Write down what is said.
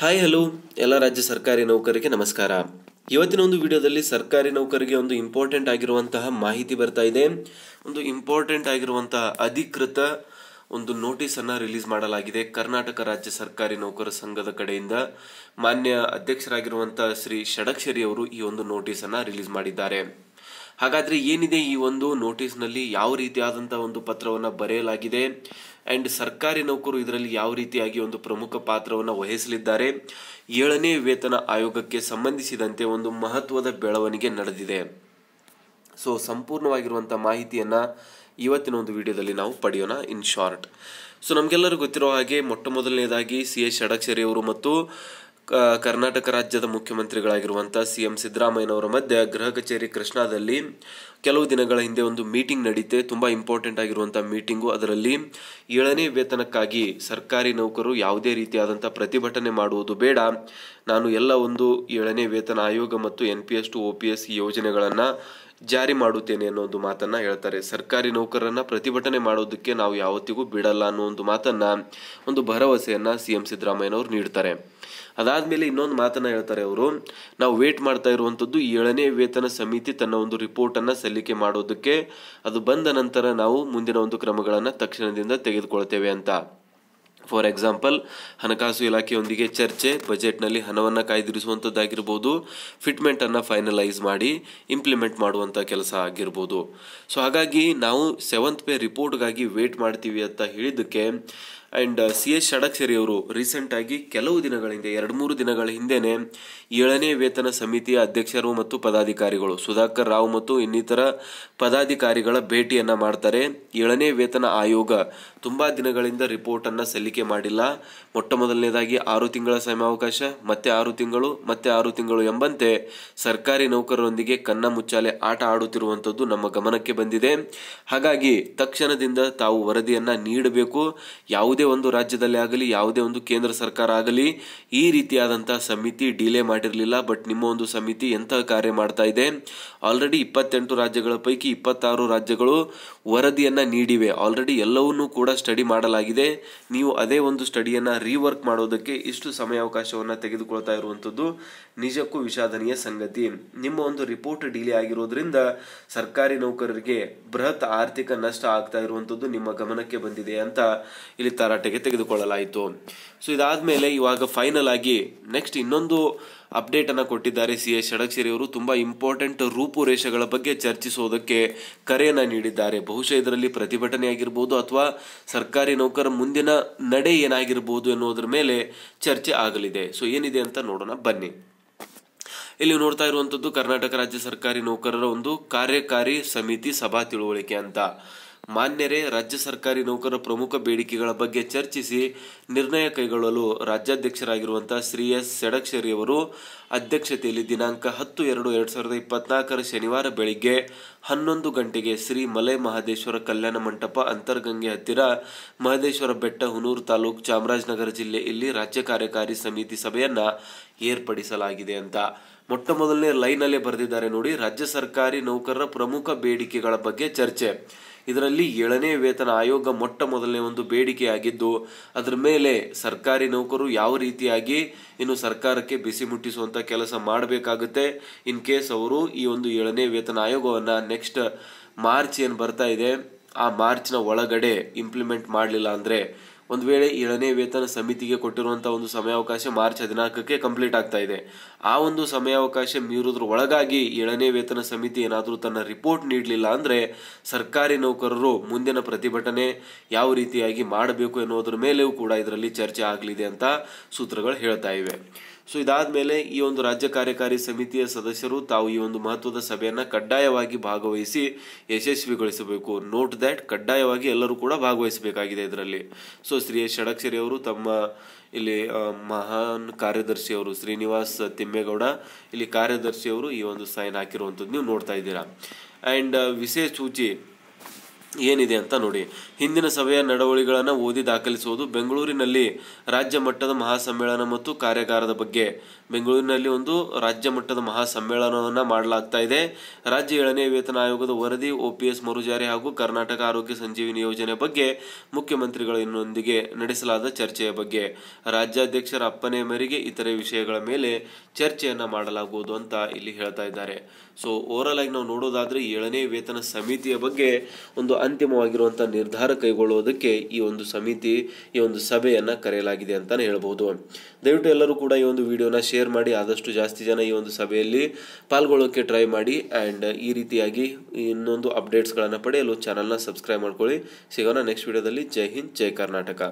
hi hello ಎಲ್ಲ ರಾಜ್ಯ ಸರ್ಕಾರಿ ನೌಕರಿಗೆ ನಮಸ್ಕಾರ ಇವತ್ತಿನ ಒಂದು ವಿಡಿಯೋದಲ್ಲಿ ಸರ್ಕಾರಿ ನೌಕರಿಗೆ ಒಂದು ಇಂಪಾರ್ಟೆಂಟ್ ಆಗಿರುವಂತಹ ಮಾಹಿತಿ ಬರ್ತಾ ಇದೆ ಒಂದು ಇಂಪಾರ್ಟೆಂಟ್ ಆಗಿರುವಂತಹ ಅಧಿಕೃತ ಒಂದು ನೋಟಿಸನ್ನು ರಿಲೀಸ್ ಮಾಡಲಾಗಿದೆ ಕರ್ನಾಟಕ ರಾಜ್ಯ ಸರ್ಕಾರಿ ನೌಕರ ಸಂಘದ ಕಡೆಯಿಂದ ಮಾನ್ಯ ಅಧ್ಯಕ್ಷರಾಗಿರುವಂತಹ ಶ್ರೀ ಷಡಕ್ಷರಿ ಅವರು ಈ ಒಂದು ನೋಟಿಸನ್ನು ರಿಲೀಸ್ ಮಾಡಿದ್ದಾರೆ ಹಾಗಾದ್ರೆ ಏನಿದೆ ಈ ಒಂದು ನೋಟಿಸ್ನಲ್ಲಿ ಯಾವ ರೀತಿಯಾದಂಥ ಒಂದು ಪತ್ರವನ್ನು ಬರೆಯಲಾಗಿದೆ ಅಂಡ್ ಸರ್ಕಾರಿ ನೌಕರು ಇದರಲ್ಲಿ ಯಾವ ರೀತಿಯಾಗಿ ಒಂದು ಪ್ರಮುಖ ಪಾತ್ರವನ್ನು ವಹಿಸಲಿದ್ದಾರೆ ಏಳನೇ ವೇತನ ಆಯೋಗಕ್ಕೆ ಸಂಬಂಧಿಸಿದಂತೆ ಒಂದು ಮಹತ್ವದ ಬೆಳವಣಿಗೆ ನಡೆದಿದೆ ಸೊ ಸಂಪೂರ್ಣವಾಗಿರುವಂತಹ ಮಾಹಿತಿಯನ್ನ ಇವತ್ತಿನ ಒಂದು ವಿಡಿಯೋದಲ್ಲಿ ನಾವು ಪಡೆಯೋಣ ಇನ್ ಶಾರ್ಟ್ ಸೊ ನಮಗೆಲ್ಲರೂ ಗೊತ್ತಿರೋ ಹಾಗೆ ಮೊಟ್ಟ ಮೊದಲನೇದಾಗಿ ಸಿ ಎಸ್ ಅವರು ಮತ್ತು ಕರ್ನಾಟಕ ರಾಜ್ಯದ ಮುಖ್ಯಮಂತ್ರಿಗಳಾಗಿರುವಂಥ ಸಿ ಎಂ ಸಿದ್ದರಾಮಯ್ಯನವರ ಮಧ್ಯೆ ಗೃಹ ಕಚೇರಿ ಕೃಷ್ಣಾದಲ್ಲಿ ಕೆಲವು ದಿನಗಳ ಹಿಂದೆ ಒಂದು ಮೀಟಿಂಗ್ ನಡೀತೆ ತುಂಬ ಇಂಪಾರ್ಟೆಂಟ್ ಆಗಿರುವಂಥ ಮೀಟಿಂಗು ಅದರಲ್ಲಿ ಏಳನೇ ವೇತನಕ್ಕಾಗಿ ಸರ್ಕಾರಿ ನೌಕರು ಯಾವುದೇ ರೀತಿಯಾದಂಥ ಪ್ರತಿಭಟನೆ ಮಾಡುವುದು ಬೇಡ ನಾನು ಎಲ್ಲ ಒಂದು ಏಳನೇ ವೇತನ ಆಯೋಗ ಮತ್ತು N P S to O P S ಯೋಜನೆಗಳನ್ನು ಜಾರಿ ಮಾಡುತ್ತೇನೆ ಅನ್ನೋ ಒಂದು ಮಾತನ್ನು ಹೇಳ್ತಾರೆ ಸರ್ಕಾರಿ ನೌಕರರನ್ನ ಪ್ರತಿಭಟನೆ ಮಾಡೋದಕ್ಕೆ ನಾವು ಯಾವತ್ತಿಗೂ ಬಿಡಲ್ಲ ಅನ್ನೋ ಒಂದು ಮಾತನ್ನು ಒಂದು ಭರವಸೆಯನ್ನು ಸಿ ಎಂ ಸಿದ್ದರಾಮಯ್ಯನವರು ನೀಡ್ತಾರೆ ಅದಾದಮೇಲೆ ಇನ್ನೊಂದು ಮಾತನ್ನು ಹೇಳ್ತಾರೆ ಅವರು ನಾವು ವೇಟ್ ಮಾಡ್ತಾ ಇರುವಂಥದ್ದು ಏಳನೇ ವೇತನ ಸಮಿತಿ ತನ್ನ ಒಂದು ರಿಪೋರ್ಟನ್ನು ಸಲ್ಲಿಕೆ ಮಾಡೋದಕ್ಕೆ ಅದು ಬಂದ ನಂತರ ನಾವು ಮುಂದಿನ ಒಂದು ಕ್ರಮಗಳನ್ನು ತಕ್ಷಣದಿಂದ ತೆಗೆದುಕೊಳ್ತೇವೆ ಅಂತ ಫಾರ್ ಎಕ್ಸಾಂಪಲ್ ಹಣಕಾಸು ಇಲಾಖೆಯೊಂದಿಗೆ ಚರ್ಚೆ ಬಜೆಟ್ನಲ್ಲಿ ಹಣವನ್ನು ಕಾಯ್ದಿರಿಸುವಂಥದ್ದಾಗಿರ್ಬೋದು ಫಿಟ್ಮೆಂಟನ್ನು ಫೈನಲೈಸ್ ಮಾಡಿ ಇಂಪ್ಲಿಮೆಂಟ್ ಮಾಡುವಂಥ ಕೆಲಸ ಆಗಿರ್ಬೋದು ಸೊ ಹಾಗಾಗಿ ನಾವು ಸೆವೆಂತ್ ಪೇ ರಿಪೋರ್ಟ್ಗಾಗಿ ವೇಟ್ ಮಾಡ್ತೀವಿ ಅಂತ ಹೇಳಿದ್ದಕ್ಕೆ ಆ್ಯಂಡ್ ಸಿ ಎಸ್ ಷಡಕ್ಷರಿ ಅವರು ರೀಸೆಂಟಾಗಿ ಕೆಲವು ದಿನಗಳ ಹಿಂದೆ ಎರಡು ಮೂರು ದಿನಗಳ ಹಿಂದೆಯೇ ಏಳನೇ ವೇತನ ಸಮಿತಿಯ ಅಧ್ಯಕ್ಷರು ಮತ್ತು ಪದಾಧಿಕಾರಿಗಳು ಸುಧಾಕರ್ ರಾವ್ ಮತ್ತು ಇನ್ನಿತರ ಪದಾಧಿಕಾರಿಗಳ ಭೇಟಿಯನ್ನು ಮಾಡ್ತಾರೆ ಏಳನೇ ವೇತನ ಆಯೋಗ ತುಂಬ ದಿನಗಳಿಂದ ರಿಪೋರ್ಟನ್ನು ಸಲ್ಲಿಕೆ ಮಾಡಿಲ್ಲ ಮೊಟ್ಟ ಮೊದಲನೇದಾಗಿ ಆರು ತಿಂಗಳ ಸಮಯಾವಕಾಶ ಮತ್ತೆ ಆರು ತಿಂಗಳು ಮತ್ತೆ ಆರು ತಿಂಗಳು ಎಂಬಂತೆ ಸರ್ಕಾರಿ ನೌಕರರೊಂದಿಗೆ ಕನ್ನ ಮುಚ್ಚಾಲೆ ಆಟ ಆಡುತ್ತಿರುವಂಥದ್ದು ನಮ್ಮ ಗಮನಕ್ಕೆ ಬಂದಿದೆ ಹಾಗಾಗಿ ತಕ್ಷಣದಿಂದ ತಾವು ವರದಿಯನ್ನು ನೀಡಬೇಕು ಯಾವುದೇ ಯಾವುದೇ ಒಂದು ರಾಜ್ಯದಲ್ಲಿ ಆಗಲಿ ಯಾವುದೇ ಒಂದು ಕೇಂದ್ರ ಸರ್ಕಾರ ಆಗಲಿ ಈ ರೀತಿಯಾದಂತಹ ಸಮಿತಿ ಡಿಲೇ ಮಾಡಿರಲಿಲ್ಲ ಬಟ್ ನಿಮ್ಮ ಒಂದು ಸಮಿತಿ ಎಂತಹ ಕಾರ್ಯ ಮಾಡ್ತಾ ಇದೆ ಆಲ್ರೆಡಿ ಇಪ್ಪತ್ತೆಂಟು ರಾಜ್ಯಗಳ ಪೈಕಿ ಇಪ್ಪತ್ತಾರು ರಾಜ್ಯಗಳು ವರದಿಯನ್ನು ನೀಡಿವೆ ಆಲ್ರೆಡಿ ಎಲ್ಲವನ್ನೂ ಕೂಡ ಸ್ಟಡಿ ಮಾಡಲಾಗಿದೆ ನೀವು ಅದೇ ಒಂದು ಸ್ಟಡಿಯನ್ನು ರೀವರ್ಕ್ ಮಾಡೋದಕ್ಕೆ ಇಷ್ಟು ಸಮಯಾವಕಾಶವನ್ನು ತೆಗೆದುಕೊಳ್ತಾ ಇರುವಂಥದ್ದು ನಿಜಕ್ಕೂ ವಿಷಾದನೀಯ ಸಂಗತಿ ನಿಮ್ಮ ಒಂದು ರಿಪೋರ್ಟ್ ಡಿಲೇ ಆಗಿರೋದ್ರಿಂದ ಸರ್ಕಾರಿ ನೌಕರರಿಗೆ ಬೃಹತ್ ಆರ್ಥಿಕ ನಷ್ಟ ಆಗ್ತಾ ಇರುವಂಥದ್ದು ನಿಮ್ಮ ಗಮನಕ್ಕೆ ಬಂದಿದೆ ಅಂತ ಇಲ್ಲಿ ತರಾಟೆಗೆ ತೆಗೆದುಕೊಳ್ಳಲಾಯಿತು ಸೊ ಇದಾದ ಮೇಲೆ ಇವಾಗ ಫೈನಲ್ ಆಗಿ ನೆಕ್ಸ್ಟ್ ಇನ್ನೊಂದು ಅಪ್ಡೇಟನ್ನು ಕೊಟ್ಟಿದ್ದಾರೆ ಸಿ ಎಸ್ ಷಡಕ್ಷರಿ ಅವರು ತುಂಬ ಇಂಪಾರ್ಟೆಂಟ್ ರೂಪುರೇಷೆಗಳ ಬಗ್ಗೆ ಚರ್ಚಿಸೋದಕ್ಕೆ ಕರೆಯನ್ನು ನೀಡಿದ್ದಾರೆ ಬಹುಶಃ ಇದರಲ್ಲಿ ಪ್ರತಿಭಟನೆ ಆಗಿರ್ಬೋದು ಅಥವಾ ಸರ್ಕಾರಿ ನೌಕರ ಮುಂದಿನ ನಡೆ ಏನಾಗಿರ್ಬೋದು ಎನ್ನುವುದರ ಮೇಲೆ ಚರ್ಚೆ ಆಗಲಿದೆ ಸೊ ಏನಿದೆ ಅಂತ ನೋಡೋಣ ಬನ್ನಿ ಇಲ್ಲಿ ನೋಡ್ತಾ ಇರುವಂಥದ್ದು ಕರ್ನಾಟಕ ರಾಜ್ಯ ಸರ್ಕಾರಿ ನೌಕರರ ಒಂದು ಕಾರ್ಯಕಾರಿ ಸಮಿತಿ ಸಭಾ ತಿಳುವಳಿಕೆ ಅಂತ ಮಾನ್ಯರೇ ರಾಜ್ಯ ಸರ್ಕಾರಿ ನೌಕರರ ಪ್ರಮುಖ ಬೇಡಿಕೆಗಳ ಬಗ್ಗೆ ಚರ್ಚಿಸಿ ನಿರ್ಣಯ ಕೈಗೊಳ್ಳಲು ರಾಜ್ಯಾಧ್ಯಕ್ಷರಾಗಿರುವಂತಹ ಶ್ರೀ ಎಸ್ ಅವರು ಅಧ್ಯಕ್ಷತೆಯಲ್ಲಿ ದಿನಾಂಕ ಹತ್ತು ಎರಡು ಎರಡು ಸಾವಿರದ ಇಪ್ಪತ್ನಾಲ್ಕರ ಶನಿವಾರ ಬೆಳಿಗ್ಗೆ ಹನ್ನೊಂದು ಗಂಟೆಗೆ ಶ್ರೀ ಮಲೆ ಮಹದೇಶ್ವರ ಕಲ್ಯಾಣ ಮಂಟಪ ಅಂತರ್ಗಂಗೆ ಹತ್ತಿರ ಮಹದೇಶ್ವರ ಬೆಟ್ಟ ಹುನೂರು ತಾಲೂಕು ಚಾಮರಾಜನಗರ ಜಿಲ್ಲೆ ಇಲ್ಲಿ ರಾಜ್ಯ ಕಾರ್ಯಕಾರಿ ಸಮಿತಿ ಸಭೆಯನ್ನ ಏರ್ಪಡಿಸಲಾಗಿದೆ ಅಂತ ಮೊಟ್ಟ ಮೊದಲನೇ ಲೈನಲ್ಲೇ ಬರೆದಿದ್ದಾರೆ ನೋಡಿ ರಾಜ್ಯ ಸರ್ಕಾರಿ ನೌಕರರ ಪ್ರಮುಖ ಬೇಡಿಕೆಗಳ ಬಗ್ಗೆ ಚರ್ಚೆ ಇದರಲ್ಲಿ ಏಳನೇ ವೇತನ ಆಯೋಗ ಮೊಟ್ಟ ಮೊದಲನೇ ಒಂದು ಬೇಡಿಕೆಯಾಗಿದ್ದು ಅದರ ಮೇಲೆ ಸರ್ಕಾರಿ ನೌಕರು ಯಾವ ರೀತಿಯಾಗಿ ಇನ್ನು ಸರ್ಕಾರಕ್ಕೆ ಬಿಸಿ ಮುಟ್ಟಿಸುವಂಥ ಕೆಲಸ ಮಾಡಬೇಕಾಗುತ್ತೆ ಇನ್ ಕೇಸ್ ಅವರು ಈ ಒಂದು ಏಳನೇ ವೇತನ ಆಯೋಗವನ್ನು ನೆಕ್ಸ್ಟ್ ಮಾರ್ಚ್ ಏನು ಬರ್ತಾ ಇದೆ ಆ ಮಾರ್ಚ್ನ ಒಳಗಡೆ ಇಂಪ್ಲಿಮೆಂಟ್ ಮಾಡಲಿಲ್ಲ ಅಂದರೆ ಒಂದು ವೇಳೆ ಏಳನೇ ವೇತನ ಸಮಿತಿಗೆ ಕೊಟ್ಟಿರುವಂಥ ಒಂದು ಸಮಯಾವಕಾಶ ಮಾರ್ಚ್ ಹದಿನಾಲ್ಕಕ್ಕೆ ಕಂಪ್ಲೀಟ್ ಆಗ್ತಾ ಇದೆ ಆ ಒಂದು ಸಮಯಾವಕಾಶ ಮೀರೋದ್ರ ಒಳಗಾಗಿ ಏಳನೇ ವೇತನ ಸಮಿತಿ ಏನಾದರೂ ತನ್ನ ರಿಪೋರ್ಟ್ ನೀಡಲಿಲ್ಲ ಅಂದರೆ ಸರ್ಕಾರಿ ನೌಕರರು ಮುಂದಿನ ಪ್ರತಿಭಟನೆ ಯಾವ ರೀತಿಯಾಗಿ ಮಾಡಬೇಕು ಎನ್ನುವುದರ ಮೇಲೆಯೂ ಕೂಡ ಇದರಲ್ಲಿ ಚರ್ಚೆ ಆಗಲಿದೆ ಅಂತ ಸೂತ್ರಗಳು ಹೇಳ್ತಾ ಇವೆ ಸೊ ಇದಾದ ಮೇಲೆ ಈ ಒಂದು ರಾಜ್ಯ ಕಾರ್ಯಕಾರಿ ಸಮಿತಿಯ ಸದಸ್ಯರು ತಾವು ಈ ಒಂದು ಮಹತ್ವದ ಸಭೆಯನ್ನು ಕಡ್ಡಾಯವಾಗಿ ಭಾಗವಹಿಸಿ ಯಶಸ್ವಿಗೊಳಿಸಬೇಕು ನೋಟ್ ದ್ಯಾಟ್ ಕಡ್ಡಾಯವಾಗಿ ಎಲ್ಲರೂ ಕೂಡ ಭಾಗವಹಿಸಬೇಕಾಗಿದೆ ಇದರಲ್ಲಿ ಸೊ ಶ್ರೀ ಷಡಕ್ಷರಿ ಅವರು ತಮ್ಮ ಇಲ್ಲಿ ಮಹಾನ್ ಕಾರ್ಯದರ್ಶಿಯವರು ಶ್ರೀನಿವಾಸ್ ತಿಮ್ಮೇಗೌಡ ಇಲ್ಲಿ ಕಾರ್ಯದರ್ಶಿಯವರು ಈ ಒಂದು ಸೈನ್ ಹಾಕಿರುವಂಥದ್ದು ನೀವು ನೋಡ್ತಾ ಇದ್ದೀರಾ ಆ್ಯಂಡ್ ವಿಶೇಷ ಸೂಚಿ ಏನಿದೆ ಅಂತ ನೋಡಿ ಹಿಂದಿನ ಸಭೆಯ ನಡವಳಿಗಳನ್ನು ಓದಿ ದಾಖಲಿಸುವುದು ಬೆಂಗಳೂರಿನಲ್ಲಿ ರಾಜ್ಯ ಮಟ್ಟದ ಮಹಾಸಮ್ಮೇಳನ ಮತ್ತು ಕಾರ್ಯಾಗಾರದ ಬಗ್ಗೆ ಬೆಂಗಳೂರಿನಲ್ಲಿ ಒಂದು ರಾಜ್ಯ ಮಟ್ಟದ ಮಹಾಸಮ್ಮೇಳನವನ್ನು ಮಾಡಲಾಗ್ತಾ ಇದೆ ರಾಜ್ಯ ಏಳನೇ ವೇತನ ಆಯೋಗದ ವರದಿ ಎಸ್ ಮರುಜಾರಿ ಹಾಗೂ ಕರ್ನಾಟಕ ಆರೋಗ್ಯ ಸಂಜೀವಿನಿ ಯೋಜನೆ ಬಗ್ಗೆ ಮುಖ್ಯಮಂತ್ರಿಗಳೊಂದಿಗೆ ನಡೆಸಲಾದ ಚರ್ಚೆಯ ಬಗ್ಗೆ ರಾಜ್ಯಾಧ್ಯಕ್ಷರ ಅಪ್ಪನೆಯ ಮೇರೆಗೆ ಇತರೆ ವಿಷಯಗಳ ಮೇಲೆ ಚರ್ಚೆಯನ್ನು ಮಾಡಲಾಗುವುದು ಅಂತ ಇಲ್ಲಿ ಹೇಳ್ತಾ ಇದ್ದಾರೆ ಸೊ ಆಲ್ ಆಗಿ ನಾವು ನೋಡೋದಾದರೆ ಏಳನೇ ವೇತನ ಸಮಿತಿಯ ಬಗ್ಗೆ ಒಂದು ಅಂತಿಮವಾಗಿರುವಂಥ ನಿರ್ಧಾರ ಕೈಗೊಳ್ಳುವುದಕ್ಕೆ ಈ ಒಂದು ಸಮಿತಿ ಈ ಒಂದು ಸಭೆಯನ್ನು ಕರೆಯಲಾಗಿದೆ ಅಂತಲೇ ಹೇಳ್ಬೋದು ದಯವಿಟ್ಟು ಎಲ್ಲರೂ ಕೂಡ ಈ ಒಂದು ವಿಡಿಯೋನ ಶೇರ್ ಮಾಡಿ ಆದಷ್ಟು ಜಾಸ್ತಿ ಜನ ಈ ಒಂದು ಸಭೆಯಲ್ಲಿ ಪಾಲ್ಗೊಳ್ಳೋಕ್ಕೆ ಟ್ರೈ ಮಾಡಿ ಆ್ಯಂಡ್ ಈ ರೀತಿಯಾಗಿ ಇನ್ನೊಂದು ಅಪ್ಡೇಟ್ಸ್ಗಳನ್ನು ಪಡೆಯಲು ಚಾನಲ್ನ ಸಬ್ಸ್ಕ್ರೈಬ್ ಮಾಡ್ಕೊಳ್ಳಿ ಸಿಗೋಣ ನೆಕ್ಸ್ಟ್ ವಿಡಿಯೋದಲ್ಲಿ ಜೈ ಹಿಂದ್ ಜೈ ಕರ್ನಾಟಕ